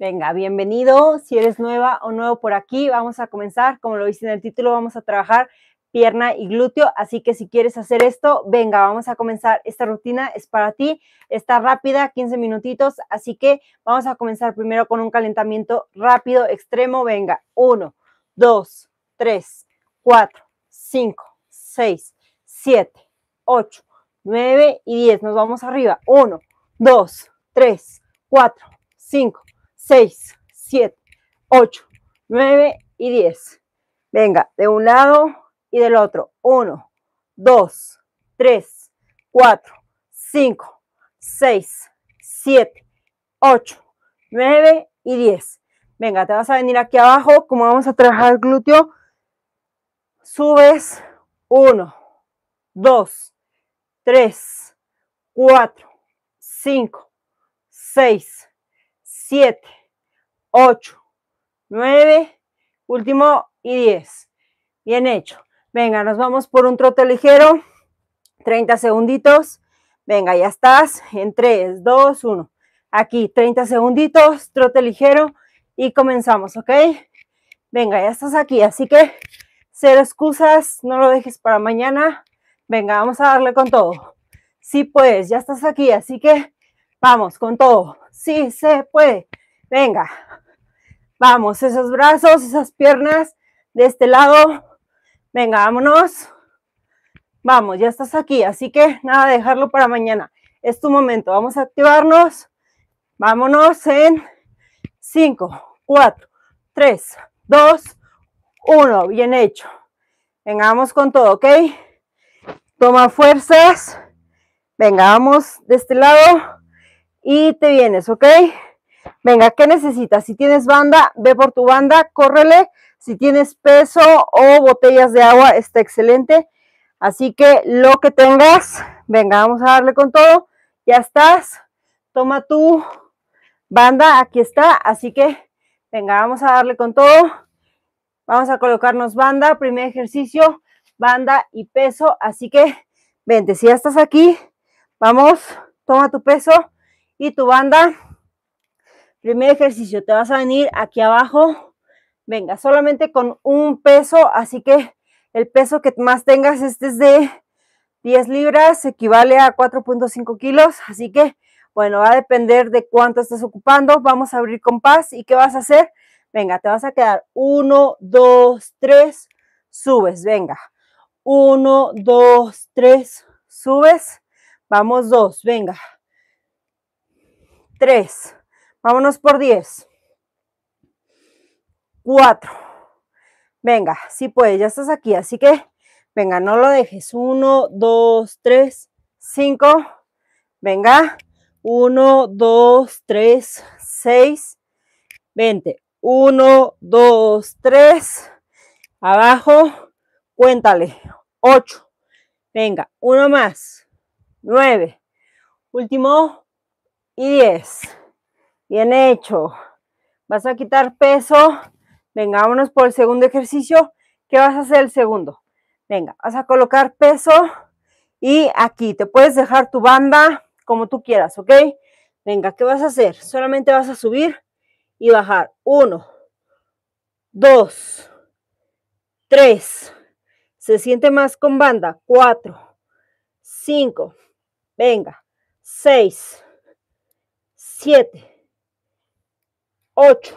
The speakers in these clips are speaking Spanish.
Venga, bienvenido. Si eres nueva o nuevo por aquí, vamos a comenzar. Como lo dice en el título, vamos a trabajar pierna y glúteo. Así que si quieres hacer esto, venga, vamos a comenzar. Esta rutina es para ti, está rápida, 15 minutitos. Así que vamos a comenzar primero con un calentamiento rápido, extremo. Venga, 1, 2, 3, 4, 5, 6, 7, 8, 9 y 10. Nos vamos arriba. 1, 2, 3, 4, 5. 6, 7, 8, 9 y 10. Venga, de un lado y del otro. 1, 2, 3, 4, 5, 6, 7, 8, 9 y 10. Venga, te vas a venir aquí abajo, como vamos a trabajar el glúteo, subes 1, 2, 3, 4, 5, 6, 7, 8, 9, último y 10. Bien hecho. Venga, nos vamos por un trote ligero. 30 segunditos. Venga, ya estás. En 3, 2, 1. Aquí, 30 segunditos, trote ligero y comenzamos, ¿ok? Venga, ya estás aquí, así que cero excusas, no lo dejes para mañana. Venga, vamos a darle con todo. Sí puedes, ya estás aquí, así que vamos con todo. Sí se puede. Venga. Vamos, esos brazos, esas piernas de este lado. Venga, vámonos. Vamos, ya estás aquí, así que nada, dejarlo para mañana. Es tu momento. Vamos a activarnos. Vámonos en 5, 4, 3, 2, 1. Bien hecho. Vengamos con todo, ¿ok? Toma fuerzas. Venga, vamos de este lado y te vienes, ¿ok? Venga, ¿qué necesitas? Si tienes banda, ve por tu banda, córrele. Si tienes peso o botellas de agua, está excelente. Así que lo que tengas, venga, vamos a darle con todo. Ya estás. Toma tu banda, aquí está. Así que, venga, vamos a darle con todo. Vamos a colocarnos banda, primer ejercicio, banda y peso. Así que, vente, si ya estás aquí, vamos, toma tu peso y tu banda. Primer ejercicio, te vas a venir aquí abajo. Venga, solamente con un peso, así que el peso que más tengas, este es de 10 libras, equivale a 4.5 kilos, así que, bueno, va a depender de cuánto estás ocupando. Vamos a abrir compás y ¿qué vas a hacer? Venga, te vas a quedar 1, 2, 3, subes, venga. 1, 2, 3, subes. Vamos, 2, venga. 3, Vámonos por 10. 4. Venga, si sí puedes, ya estás aquí, así que venga, no lo dejes. 1, 2, 3, 5. Venga. 1, 2, 3, 6. 20. 1, 2, 3. Abajo. Cuéntale. 8. Venga, uno más. 9. Último. Y 10. Bien hecho. Vas a quitar peso. Venga, vámonos por el segundo ejercicio. ¿Qué vas a hacer el segundo? Venga, vas a colocar peso y aquí te puedes dejar tu banda como tú quieras, ¿ok? Venga, ¿qué vas a hacer? Solamente vas a subir y bajar. Uno, dos, tres. Se siente más con banda. Cuatro, cinco. Venga, seis, siete. 8,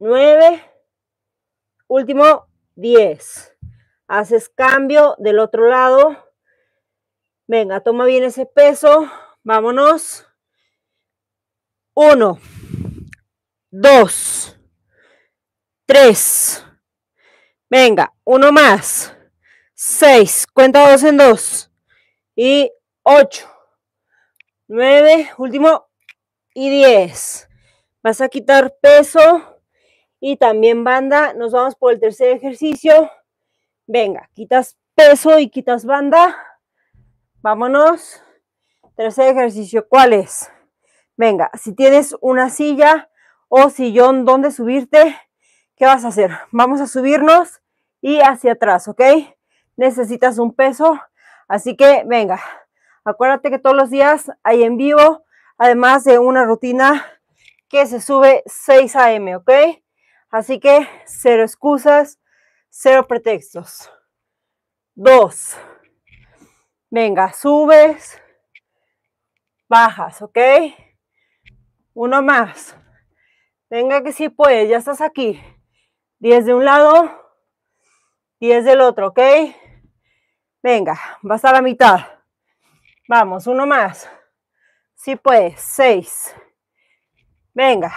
9, último 10. Haces cambio del otro lado. Venga, toma bien ese peso. Vámonos. 1, 2, 3. Venga, uno más. 6, cuenta dos en dos. Y 8, 9, último y 10. Vas a quitar peso y también banda. Nos vamos por el tercer ejercicio. Venga, quitas peso y quitas banda. Vámonos. Tercer ejercicio, ¿cuál es? Venga, si tienes una silla o sillón donde subirte, ¿qué vas a hacer? Vamos a subirnos y hacia atrás, ¿ok? Necesitas un peso, así que venga, acuérdate que todos los días hay en vivo, además de una rutina que se sube 6 a.m., ¿ok? Así que cero excusas, cero pretextos. Dos. Venga, subes, bajas, ¿ok? Uno más. Venga que sí puedes, ya estás aquí. 10 de un lado, diez del otro, ¿ok? Venga, vas a la mitad. Vamos, uno más. Sí puedes, seis. Venga.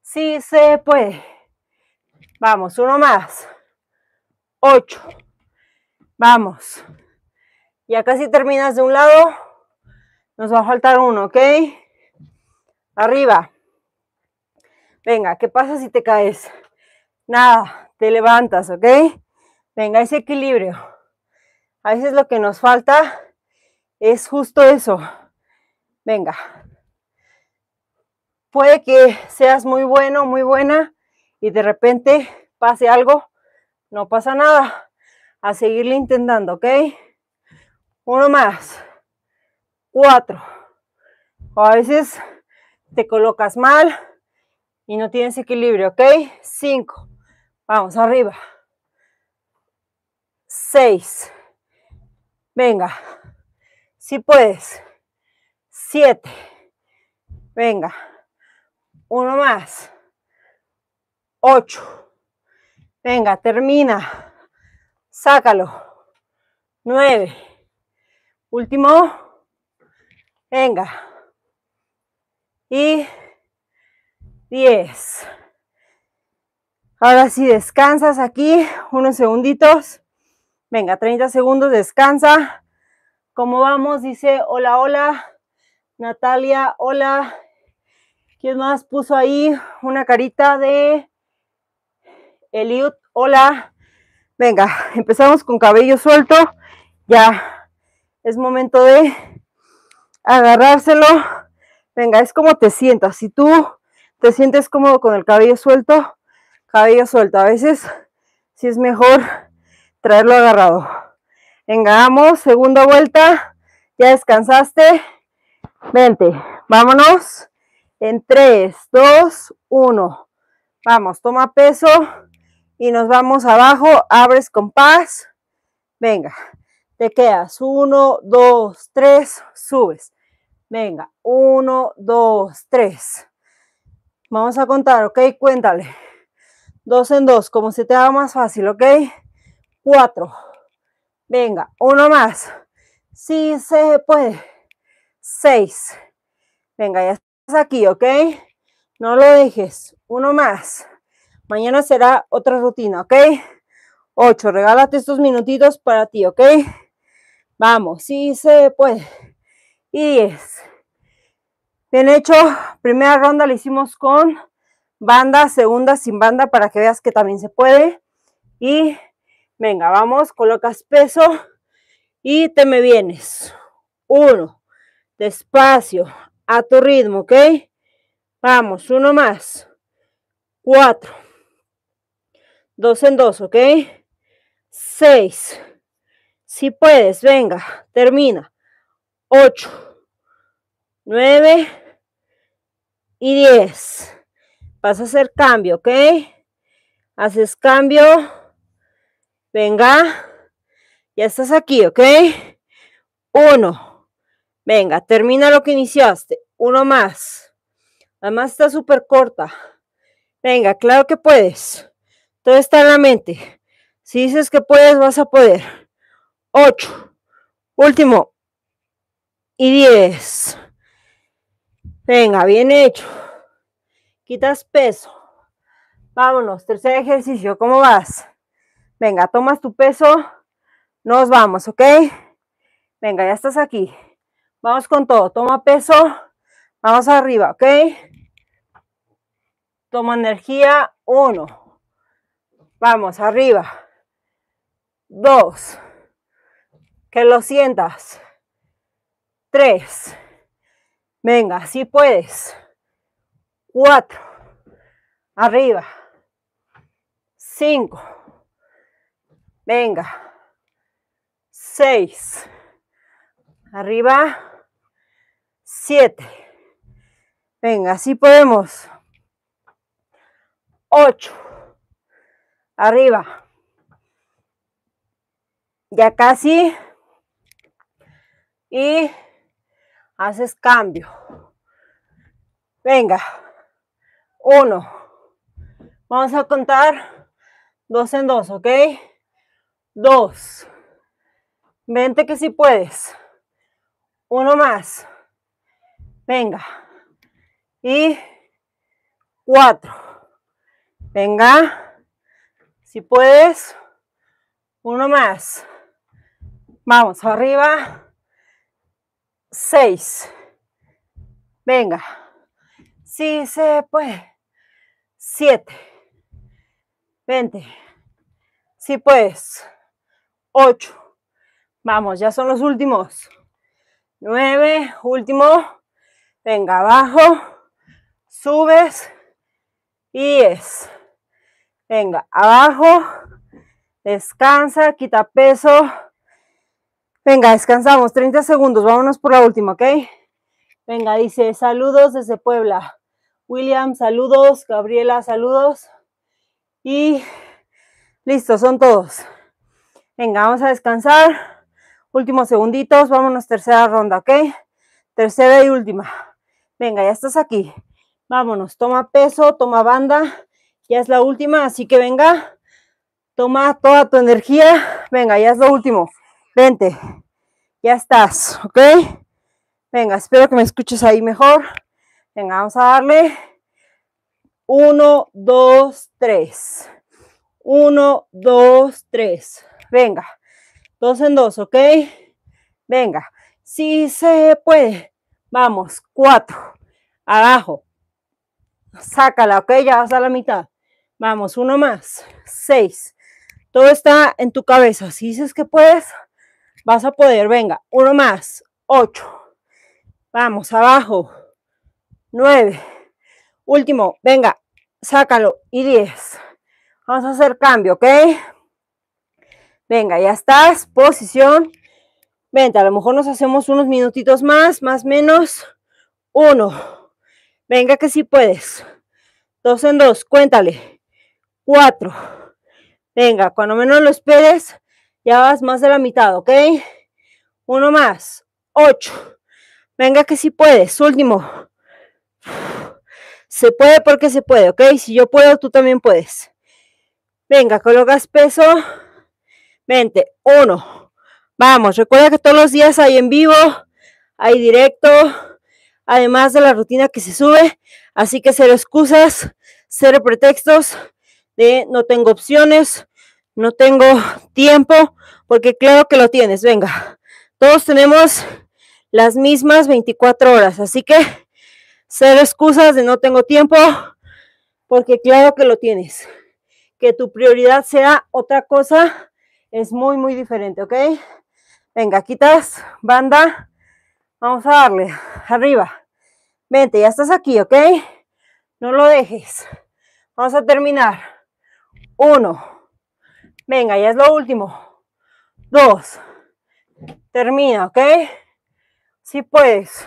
Sí se puede. Vamos, uno más. Ocho. Vamos. Ya casi terminas de un lado. Nos va a faltar uno, ¿ok? Arriba. Venga, ¿qué pasa si te caes? Nada, te levantas, ¿ok? Venga, ese equilibrio. A veces lo que nos falta es justo eso. Venga, puede que seas muy bueno, muy buena y de repente pase algo, no pasa nada. A seguirle intentando, ¿ok? Uno más. Cuatro. a veces te colocas mal y no tienes equilibrio, ¿ok? Cinco. Vamos, arriba. Seis. Venga. Si puedes. Siete. Venga. Uno más. Ocho. Venga, termina. Sácalo. Nueve. Último. Venga. Y diez. Ahora sí, descansas aquí unos segunditos. Venga, 30 segundos, descansa. ¿Cómo vamos? Dice, hola, hola. Natalia, hola. ¿Quién más puso ahí una carita de Eliud? Hola. Venga, empezamos con cabello suelto. Ya es momento de agarrárselo. Venga, es como te sientas. Si tú te sientes cómodo con el cabello suelto, cabello suelto. A veces sí es mejor traerlo agarrado. Venga, vamos, segunda vuelta. Ya descansaste. Vente, vámonos. En 3, 2, 1. Vamos, toma peso y nos vamos abajo, abres compás. Venga, te quedas. 1, 2, 3, subes. Venga, 1, 2, 3. Vamos a contar, ¿ok? Cuéntale. Dos en dos, como se te haga más fácil, ¿ok? 4. Venga, uno más. Sí se puede. 6. Venga, ya está aquí, ¿ok? No lo dejes. Uno más. Mañana será otra rutina, ¿ok? Ocho. Regálate estos minutitos para ti, ¿ok? Vamos, si se puede. Y es Bien hecho. Primera ronda la hicimos con banda, segunda sin banda para que veas que también se puede. Y venga, vamos, colocas peso y te me vienes. Uno, despacio, a tu ritmo, ¿ok? Vamos, uno más. Cuatro. Dos en dos, ¿ok? Seis. Si puedes, venga, termina. Ocho. Nueve. Y diez. Vas a hacer cambio, ¿ok? Haces cambio. Venga. Ya estás aquí, ¿ok? Uno. Venga, termina lo que iniciaste. Uno más. Además está súper corta. Venga, claro que puedes. Todo está en la mente. Si dices que puedes, vas a poder. Ocho. Último. Y diez. Venga, bien hecho. Quitas peso. Vámonos, tercer ejercicio. ¿Cómo vas? Venga, tomas tu peso. Nos vamos, ¿ok? Venga, ya estás aquí. Vamos con todo. Toma peso. Vamos arriba, ¿ok? Toma energía, uno. Vamos, arriba. Dos. Que lo sientas. Tres. Venga, si puedes. Cuatro. Arriba. Cinco. Venga. Seis. Arriba. Siete. Venga, así podemos. 8. Arriba. Ya casi. Y haces cambio. Venga. 1. Vamos a contar dos en dos, ¿ok? Dos. Vente que si sí puedes. Uno más. Venga y cuatro. Venga, si puedes, uno más. Vamos, arriba. Seis. Venga. Si se puede. Siete. veinte, Si puedes. Ocho. Vamos, ya son los últimos. Nueve. Último. Venga, abajo subes y es. Venga, abajo, descansa, quita peso. Venga, descansamos, 30 segundos, vámonos por la última, ¿ok? Venga, dice, saludos desde Puebla. William, saludos. Gabriela, saludos. Y listo, son todos. Venga, vamos a descansar. Últimos segunditos, vámonos tercera ronda, ¿ok? Tercera y última. Venga, ya estás aquí. Vámonos, toma peso, toma banda. Ya es la última, así que venga. Toma toda tu energía. Venga, ya es lo último. Vente. Ya estás, ¿ok? Venga, espero que me escuches ahí mejor. Venga, vamos a darle. Uno, dos, tres. Uno, dos, tres. Venga. Dos en dos, ¿ok? Venga. Si se puede. Vamos. Cuatro. Abajo. Sácala, ok, ya vas a la mitad. Vamos, uno más. Seis. Todo está en tu cabeza. Si dices que puedes, vas a poder. Venga, uno más. Ocho. Vamos, abajo. Nueve. Último, venga, sácalo. Y diez. Vamos a hacer cambio, ¿ok? Venga, ya estás. Posición. Vente, a lo mejor nos hacemos unos minutitos más, más menos. Uno. Venga que sí puedes. Dos en dos, cuéntale. Cuatro. Venga, cuando menos lo esperes, ya vas más de la mitad, ¿ok? Uno más. Ocho. Venga que sí puedes. Último. Se puede porque se puede, ¿ok? Si yo puedo, tú también puedes. Venga, colocas peso. Vente. Uno. Vamos, recuerda que todos los días hay en vivo, hay directo, además de la rutina que se sube. Así que cero excusas, cero pretextos de no tengo opciones, no tengo tiempo, porque claro que lo tienes, venga. Todos tenemos las mismas 24 horas, así que cero excusas de no tengo tiempo, porque claro que lo tienes. Que tu prioridad sea otra cosa es muy, muy diferente, ¿ok? Venga, quitas, banda, vamos a darle, arriba. Vente, ya estás aquí, ¿ok? No lo dejes. Vamos a terminar. Uno. Venga, ya es lo último. Dos. Termina, ¿ok? Si puedes.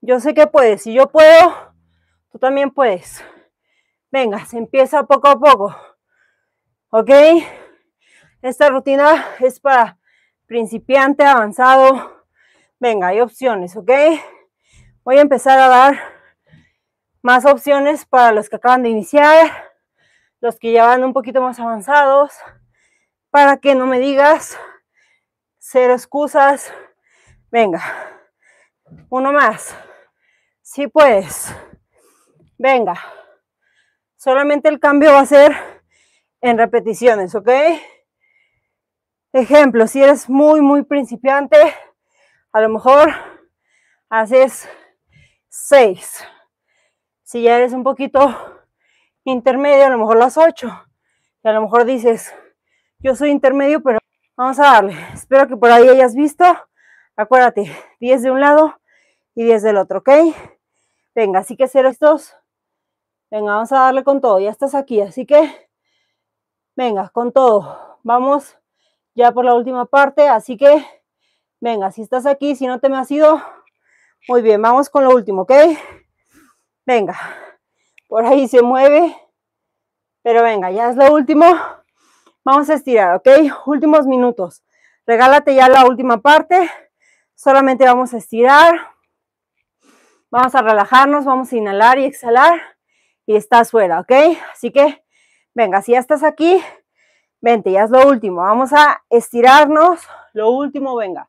Yo sé que puedes. Si yo puedo, tú también puedes. Venga, se empieza poco a poco. ¿Ok? Esta rutina es para principiante, avanzado. Venga, hay opciones, ¿ok? Voy a empezar a dar más opciones para los que acaban de iniciar, los que ya van un poquito más avanzados, para que no me digas cero excusas. Venga, uno más. Si puedes. Venga. Solamente el cambio va a ser en repeticiones, ¿ok? Ejemplo, si eres muy, muy principiante, a lo mejor haces 6. Si ya eres un poquito intermedio, a lo mejor las 8. Y a lo mejor dices, yo soy intermedio, pero vamos a darle. Espero que por ahí hayas visto. Acuérdate, 10 de un lado y 10 del otro, ¿ok? Venga, así que cero estos. Venga, vamos a darle con todo. Ya estás aquí, así que venga, con todo. Vamos ya por la última parte, así que venga, si estás aquí, si no te me has ido, muy bien, vamos con lo último, ¿ok? Venga, por ahí se mueve, pero venga, ya es lo último. Vamos a estirar, ¿ok? Últimos minutos. Regálate ya la última parte. Solamente vamos a estirar. Vamos a relajarnos, vamos a inhalar y exhalar. Y estás fuera, ¿ok? Así que, venga, si ya estás aquí, vente, ya es lo último. Vamos a estirarnos. Lo último, venga.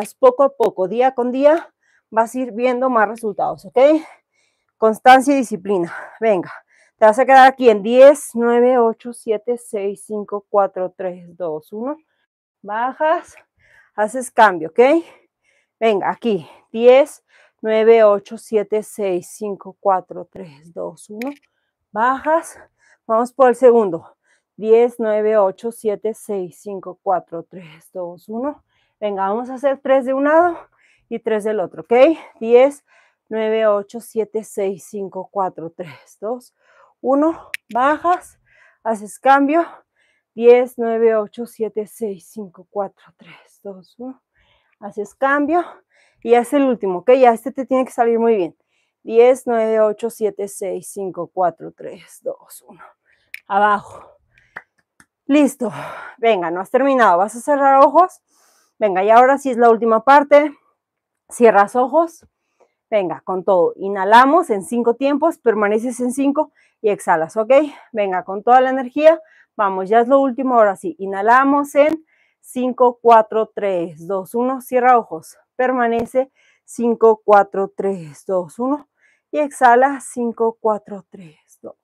es poco a poco, día con día, vas a ir viendo más resultados, ¿ok? Constancia y disciplina. Venga, te vas a quedar aquí en 10, 9, 8, 7, 6, 5, 4, 3, 2, 1. Bajas, haces cambio, ¿ok? Venga, aquí, 10, 9, 8, 7, 6, 5, 4, 3, 2, 1. Bajas, vamos por el segundo. 10, 9, 8, 7, 6, 5, 4, 3, 2, 1 Venga, vamos a hacer 3 de un lado y 3 del otro, ¿ok? 10, 9, 8, 7, 6, 5, 4, 3, 2, 1. Bajas, haces cambio. 10, 9, 8, 7, 6, 5, 4, 3, 2, 1. Haces cambio y haces el último, ¿ok? Ya este te tiene que salir muy bien. 10, 9, 8, 7, 6, 5, 4, 3, 2, 1. Abajo. Listo. Venga, no has terminado. Vas a cerrar ojos Venga, y ahora sí es la última parte. Cierras ojos. Venga, con todo. Inhalamos en cinco tiempos, permaneces en cinco y exhalas, ¿ok? Venga, con toda la energía. Vamos, ya es lo último, ahora sí. Inhalamos en cinco, cuatro, tres, dos, uno, Cierra ojos. Permanece cinco, cuatro, tres, dos, uno, Y exhala cinco, cuatro, tres, dos,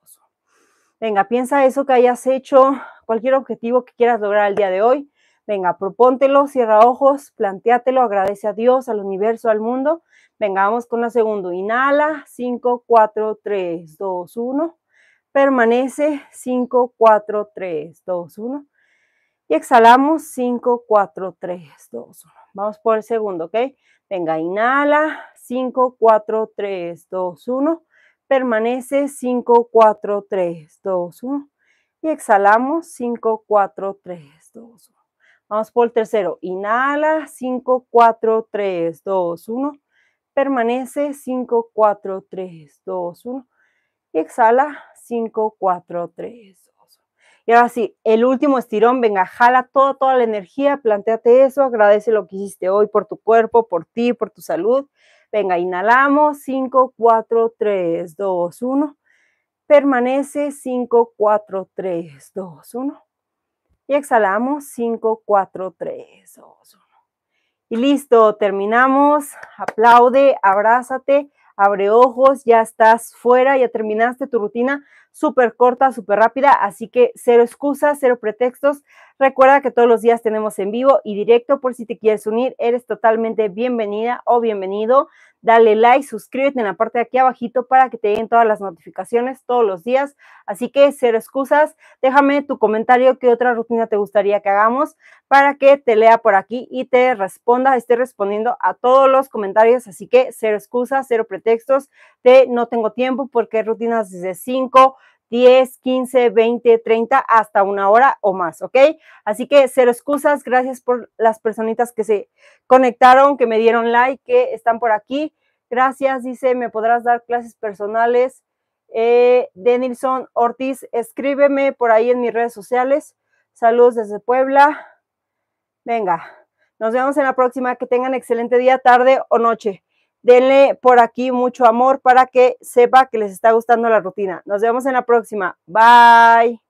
Venga, piensa eso que hayas hecho, cualquier objetivo que quieras lograr el día de hoy. Venga, propóntelo, cierra ojos, planteátelo, agradece a Dios, al universo, al mundo. Vengamos con la segunda. Inhala, 5, 4, 3, 2, 1. Permanece, 5, 4, 3, 2, 1. Y exhalamos, 5, 4, 3, 2, 1. Vamos por el segundo, ¿ok? Venga, inhala, 5, 4, 3, 2, 1. Permanece, 5, 4, 3, 2, 1. Y exhalamos, 5, 4, 3, 2, 1. Vamos por el tercero. Inhala, 5, 4, 3, 2, 1. Permanece, 5, 4, 3, 2, 1. Y exhala, 5, 4, 3, 2, 1. Y ahora sí, el último estirón, venga, jala toda, toda la energía, Plantéate eso, agradece lo que hiciste hoy por tu cuerpo, por ti, por tu salud. Venga, inhalamos, 5, 4, 3, 2, 1. Permanece, 5, 4, 3, 2, 1 y exhalamos 5, 4, 3, 2, 1. Y listo, terminamos. Aplaude, abrázate, abre ojos, ya estás fuera, ya terminaste tu rutina súper corta, súper rápida, así que cero excusas, cero pretextos. Recuerda que todos los días tenemos en vivo y directo por si te quieres unir, eres totalmente bienvenida o bienvenido. Dale like, suscríbete en la parte de aquí abajito para que te den todas las notificaciones todos los días. Así que cero excusas. Déjame tu comentario, qué otra rutina te gustaría que hagamos para que te lea por aquí y te responda, esté respondiendo a todos los comentarios. Así que cero excusas, cero pretextos de no tengo tiempo porque rutinas desde 5, 10, 15, 20, 30, hasta una hora o más, ¿ok? Así que cero excusas, gracias por las personitas que se conectaron, que me dieron like, que están por aquí. Gracias, dice, me podrás dar clases personales. Eh, Denilson Ortiz, escríbeme por ahí en mis redes sociales. Saludos desde Puebla. Venga, nos vemos en la próxima. Que tengan excelente día, tarde o noche. Denle por aquí mucho amor para que sepa que les está gustando la rutina. Nos vemos en la próxima. Bye.